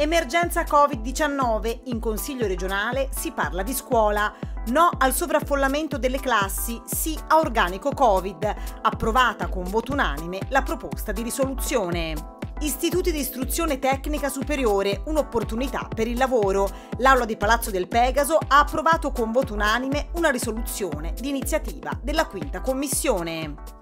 Emergenza Covid-19, in Consiglio regionale si parla di scuola. No al sovraffollamento delle classi, sì a organico Covid. Approvata con voto unanime la proposta di risoluzione. Istituti di istruzione tecnica superiore, un'opportunità per il lavoro. L'Aula di Palazzo del Pegaso ha approvato con voto unanime una risoluzione di iniziativa della Quinta Commissione.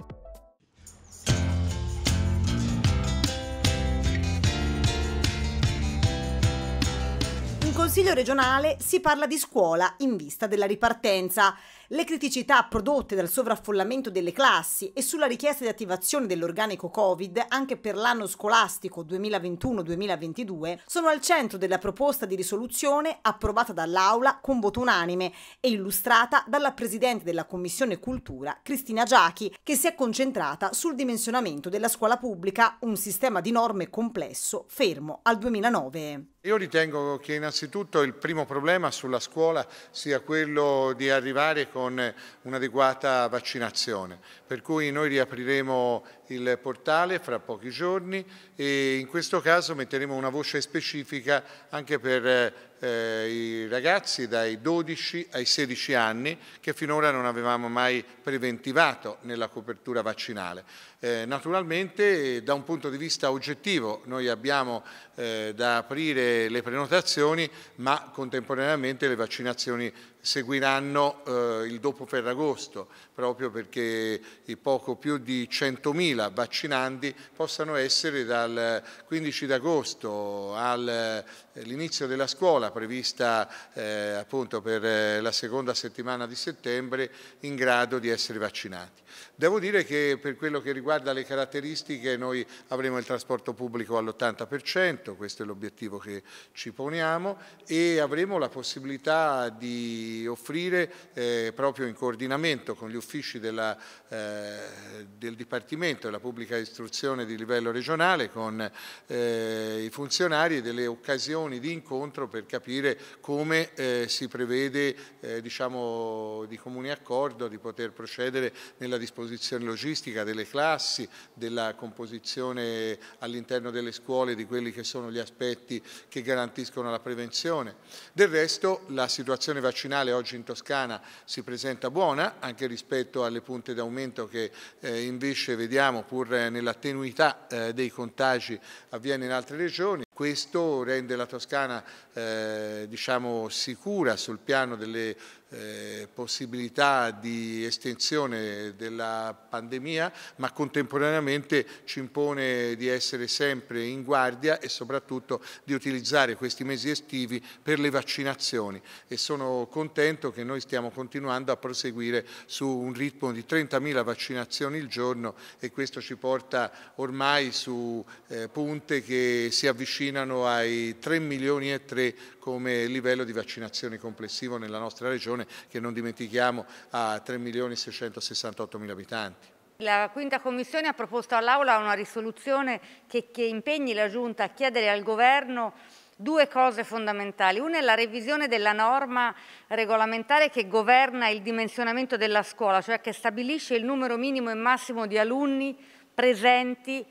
Consiglio regionale si parla di scuola in vista della ripartenza. Le criticità prodotte dal sovraffollamento delle classi e sulla richiesta di attivazione dell'organico Covid anche per l'anno scolastico 2021-2022 sono al centro della proposta di risoluzione approvata dall'Aula con voto unanime e illustrata dalla Presidente della Commissione Cultura Cristina Giachi, che si è concentrata sul dimensionamento della scuola pubblica, un sistema di norme complesso fermo al 2009. Io ritengo che innanzitutto il primo problema sulla scuola sia quello di arrivare con un'adeguata vaccinazione, per cui noi riapriremo il portale fra pochi giorni e in questo caso metteremo una voce specifica anche per eh, i ragazzi dai 12 ai 16 anni che finora non avevamo mai preventivato nella copertura vaccinale. Eh, naturalmente da un punto di vista oggettivo noi abbiamo eh, da aprire le prenotazioni ma contemporaneamente le vaccinazioni seguiranno eh, il dopo Ferragosto proprio perché i poco più di 100.000 20.000 vaccinandi possano essere dal 15 d'agosto al eh, l'inizio della scuola prevista eh, appunto per eh, la seconda settimana di settembre in grado di essere vaccinati. Devo dire che per quello che riguarda le caratteristiche noi avremo il trasporto pubblico all'80%, questo è l'obiettivo che ci poniamo e avremo la possibilità di offrire eh, proprio in coordinamento con gli uffici della, eh, del Dipartimento della Pubblica Istruzione di livello regionale, con eh, i funzionari delle occasioni occasioni di incontro per capire come eh, si prevede eh, diciamo, di comune accordo di poter procedere nella disposizione logistica delle classi, della composizione all'interno delle scuole di quelli che sono gli aspetti che garantiscono la prevenzione. Del resto la situazione vaccinale oggi in Toscana si presenta buona anche rispetto alle punte d'aumento che eh, invece vediamo pur nella tenuità eh, dei contagi avviene in altre regioni. Questo rende la Toscana eh, diciamo, sicura sul piano delle eh, possibilità di estensione della pandemia, ma contemporaneamente ci impone di essere sempre in guardia e soprattutto di utilizzare questi mesi estivi per le vaccinazioni e sono contento che noi stiamo continuando a proseguire su un ritmo di 30.000 vaccinazioni il giorno e questo ci porta ormai su eh, punte che si avvicinano ai 3 milioni e 3 come livello di vaccinazione complessivo nella nostra regione popolazione che non dimentichiamo ha 3 milioni 668 mila abitanti. La quinta commissione ha proposto all'Aula una risoluzione che, che impegni la Giunta a chiedere al Governo due cose fondamentali. Una è la revisione della norma regolamentare che governa il dimensionamento della scuola, cioè che stabilisce il numero minimo e massimo di alunni presenti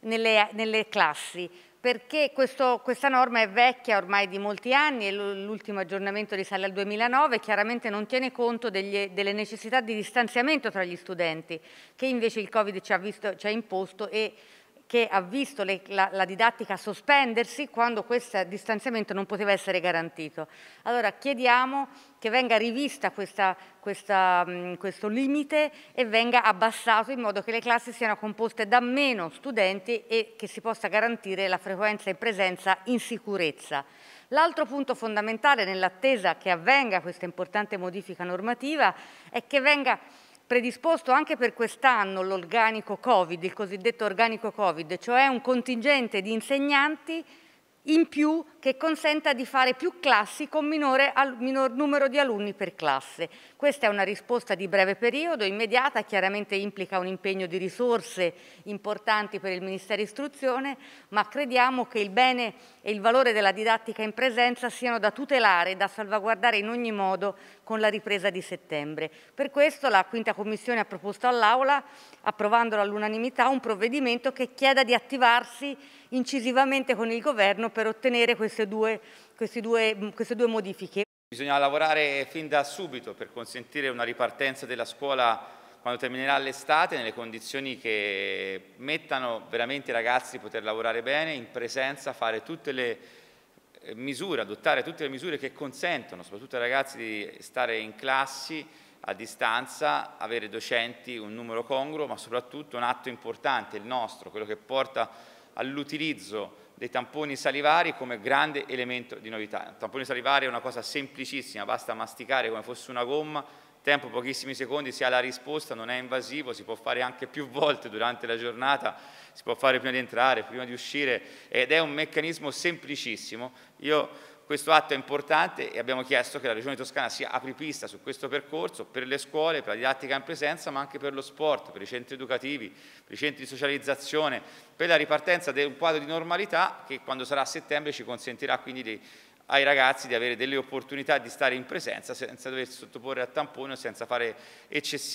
nelle, nelle classi perché questo, questa norma è vecchia ormai di molti anni e l'ultimo aggiornamento risale al 2009, chiaramente non tiene conto degli, delle necessità di distanziamento tra gli studenti che invece il Covid ci ha, visto, ci ha imposto e che ha visto le, la, la, didattica sospendersi quando questo distanziamento non poteva essere garantito. Allora chiediamo che venga rivista questa, questa, mh, mm, questo limite e venga abbassato in modo che le classi siano composte da meno studenti e che si possa garantire la frequenza in presenza in sicurezza. L'altro punto fondamentale nell'attesa che avvenga questa importante modifica normativa è che venga predisposto anche per quest'anno l'organico Covid, il cosiddetto organico Covid, cioè un contingente di insegnanti in più che consenta di fare più classi con minore, al, minor numero di alunni per classe. Questa è una risposta di breve periodo, immediata, chiaramente implica un impegno di risorse importanti per il Ministero Istruzione, ma crediamo che il bene e il valore della didattica in presenza siano da tutelare e da salvaguardare in ogni modo con la ripresa di settembre. Per questo la Quinta Commissione ha proposto all'Aula, approvandolo all'unanimità, un provvedimento che chieda di attivarsi incisivamente con il Governo per ottenere questo queste due, queste due, mm, queste due modifiche. Bisogna lavorare fin da subito per consentire una ripartenza della scuola quando terminerà l'estate nelle condizioni che mettano veramente i ragazzi a poter lavorare bene, in presenza, fare tutte le eh, misure, adottare tutte le misure che consentono soprattutto ai ragazzi di stare in classi a distanza, avere docenti un numero congruo, ma soprattutto un atto importante, il nostro, quello che porta all'utilizzo dei tamponi salivari come grande elemento di novità. Il tampone salivare è una cosa semplicissima, basta masticare come fosse una gomma tempo pochissimi secondi si ha la risposta, non è invasivo, si può fare anche più volte durante la giornata, si può fare prima di entrare, prima di uscire ed è un meccanismo semplicissimo. Io, questo atto è importante e abbiamo chiesto che la Regione Toscana sia apripista su questo percorso per le scuole, per la didattica in presenza, ma anche per lo sport, per i centri educativi, per i centri di socializzazione, per la ripartenza di un quadro di normalità che quando sarà a settembre ci consentirà quindi di ai ragazzi di avere delle opportunità di stare in presenza senza doversi sottoporre a tampone o senza fare eccessivi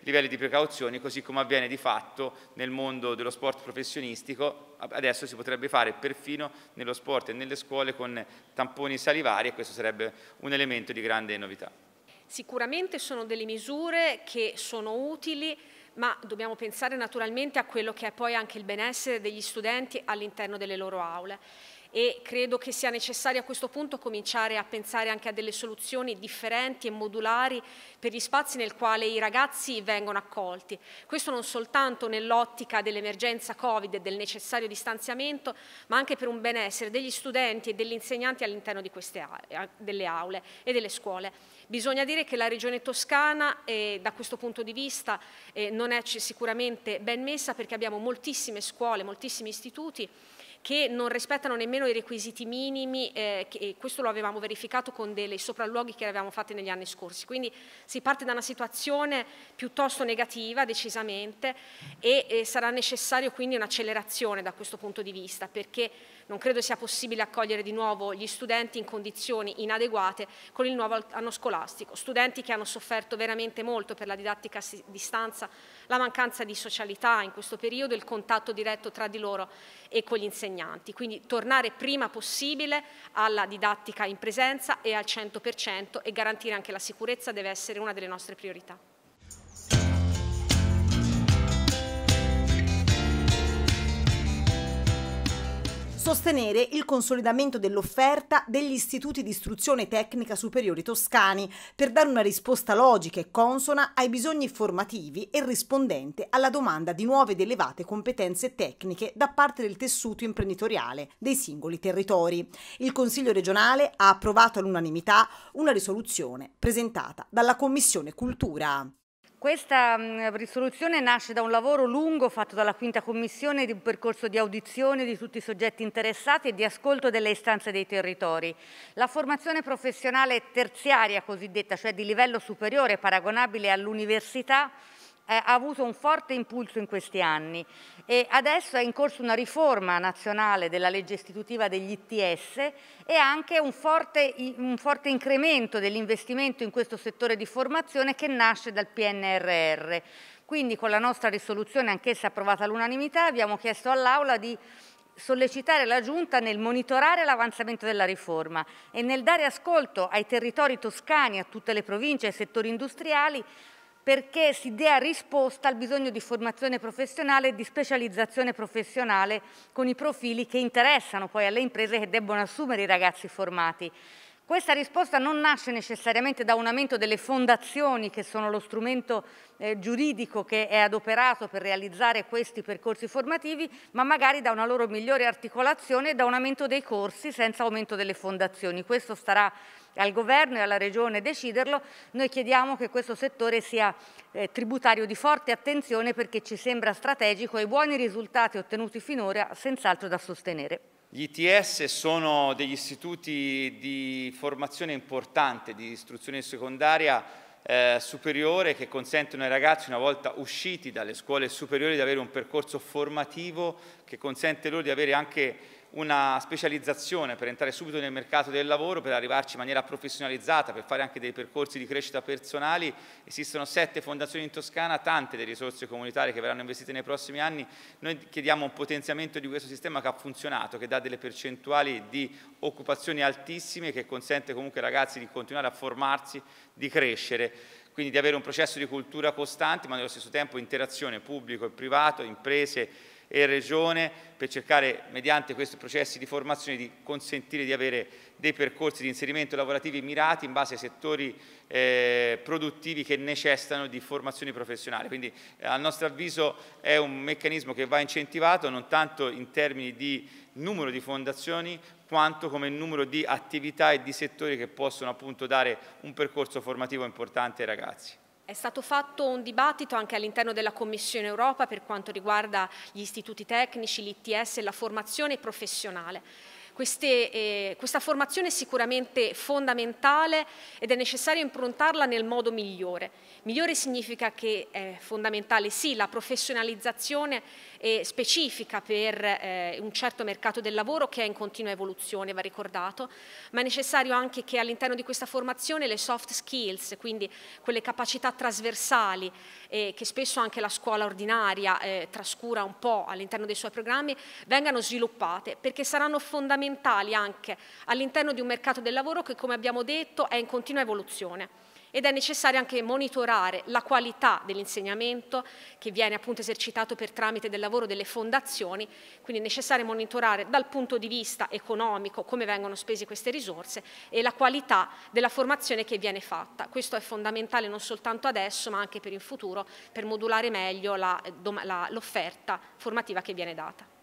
livelli di precauzioni, così come avviene di fatto nel mondo dello sport professionistico. Adesso si potrebbe fare perfino nello sport e nelle scuole con tamponi salivari e questo sarebbe un elemento di grande novità. Sicuramente sono delle misure che sono utili ma dobbiamo pensare naturalmente a quello che è poi anche il benessere degli studenti all'interno delle loro aule e credo che sia necessario a questo punto cominciare a pensare anche a delle soluzioni differenti e modulari per gli spazi nel quale i ragazzi vengono accolti. Questo non soltanto nell'ottica dell'emergenza Covid e del necessario distanziamento, ma anche per un benessere degli studenti e degli insegnanti all'interno delle aule e delle scuole. Bisogna dire che la Regione Toscana eh, da questo punto di vista eh, non è sicuramente ben messa perché abbiamo moltissime scuole, moltissimi istituti che non rispettano nemmeno i requisiti minimi, eh, che, questo lo avevamo verificato con dei sopralluoghi che avevamo fatti negli anni scorsi. Quindi si parte da una situazione piuttosto negativa, decisamente, e eh, sarà necessario quindi un'accelerazione da questo punto di vista, perché non credo sia possibile accogliere di nuovo gli studenti in condizioni inadeguate con il nuovo anno scolastico, studenti che hanno sofferto veramente molto per la didattica a distanza, la mancanza di socialità in questo periodo e il contatto diretto tra di loro e con gli insegnanti. Quindi tornare prima possibile alla didattica in presenza e al 100% e garantire anche la sicurezza deve essere una delle nostre priorità. sostenere il consolidamento dell'offerta degli istituti di istruzione tecnica superiori toscani per dare una risposta logica e consona ai bisogni formativi e rispondente alla domanda di nuove ed elevate competenze tecniche da parte del tessuto imprenditoriale dei singoli territori. Il Consiglio regionale ha approvato all'unanimità una risoluzione presentata dalla Commissione Cultura. Questa mm, risoluzione nasce da un lavoro lungo fatto dalla Quinta Commissione di un percorso di audizione di tutti i soggetti interessati e di ascolto delle istanze dei territori. La formazione professionale terziaria cosiddetta, cioè di livello superiore paragonabile all'università, eh, ha avuto un forte impulso in questi anni e adesso è in corso una riforma nazionale della legge istitutiva degli ITS e anche un forte, un forte incremento dell'investimento in questo settore di formazione che nasce dal PNRR. Quindi con la nostra risoluzione, anch'essa approvata all'unanimità, abbiamo chiesto all'Aula di sollecitare la Giunta nel monitorare l'avanzamento della riforma e nel dare ascolto ai territori toscani, a tutte le province e ai settori industriali perché si dia risposta al bisogno di formazione professionale e di specializzazione professionale con i profili che interessano poi alle imprese che debbono assumere i ragazzi formati. Questa risposta non nasce necessariamente da un aumento delle fondazioni che sono lo strumento eh, giuridico che è adoperato per realizzare questi percorsi formativi, ma magari da una loro migliore articolazione e da un aumento dei corsi senza aumento delle fondazioni. Questo starà al governo e alla regione deciderlo. Noi chiediamo che questo settore sia eh, tributario di forte attenzione perché ci sembra strategico e i buoni risultati ottenuti finora senz'altro da sostenere. Gli ITS sono degli istituti di formazione importante, di istruzione secondaria eh, superiore che consentono ai ragazzi una volta usciti dalle scuole superiori di avere un percorso formativo che consente loro di avere anche una specializzazione per entrare subito nel mercato del lavoro, per arrivarci in maniera professionalizzata, per fare anche dei percorsi di crescita personali. Esistono sette fondazioni in Toscana, tante delle risorse comunitarie che verranno investite nei prossimi anni. Noi chiediamo un potenziamento di questo sistema che ha funzionato, che dà delle percentuali di occupazioni altissime, che consente comunque ai ragazzi di continuare a formarsi, di crescere quindi di avere un processo di cultura costante ma nello stesso tempo interazione pubblico e privato, imprese e Regione per cercare, mediante questi processi di formazione, di consentire di avere dei percorsi di inserimento lavorativi mirati in base ai settori eh, produttivi che necessitano di formazione professionale. Quindi eh, a nostro avviso è un meccanismo che va incentivato non tanto in termini di numero di fondazioni quanto come numero di attività e di settori che possono appunto dare un percorso formativo importante ai ragazzi. È stato fatto un dibattito anche all'interno della Commissione Europa per quanto riguarda gli istituti tecnici, l'ITS e la formazione professionale. Queste, eh, questa formazione è sicuramente fondamentale ed è necessario improntarla nel modo migliore. Migliore significa che è fondamentale sì la professionalizzazione eh, specifica per eh, un certo mercato del lavoro che è in continua evoluzione, va ricordato, ma è necessario anche che all'interno di questa formazione le soft skills, quindi quelle capacità trasversali eh, che spesso anche la scuola ordinaria eh, trascura un po' all'interno dei suoi programmi, vengano sviluppate perché saranno fondamentali fondamentali anche all'interno di un mercato del lavoro che, come abbiamo detto, è in continua evoluzione ed è necessario anche monitorare la qualità dell'insegnamento che viene appunto esercitato per tramite del lavoro delle fondazioni, quindi è necessario monitorare dal punto di vista economico come vengono spese queste risorse e la qualità della formazione che viene fatta. Questo è fondamentale non soltanto adesso ma anche per il futuro per modulare meglio l'offerta formativa che viene data.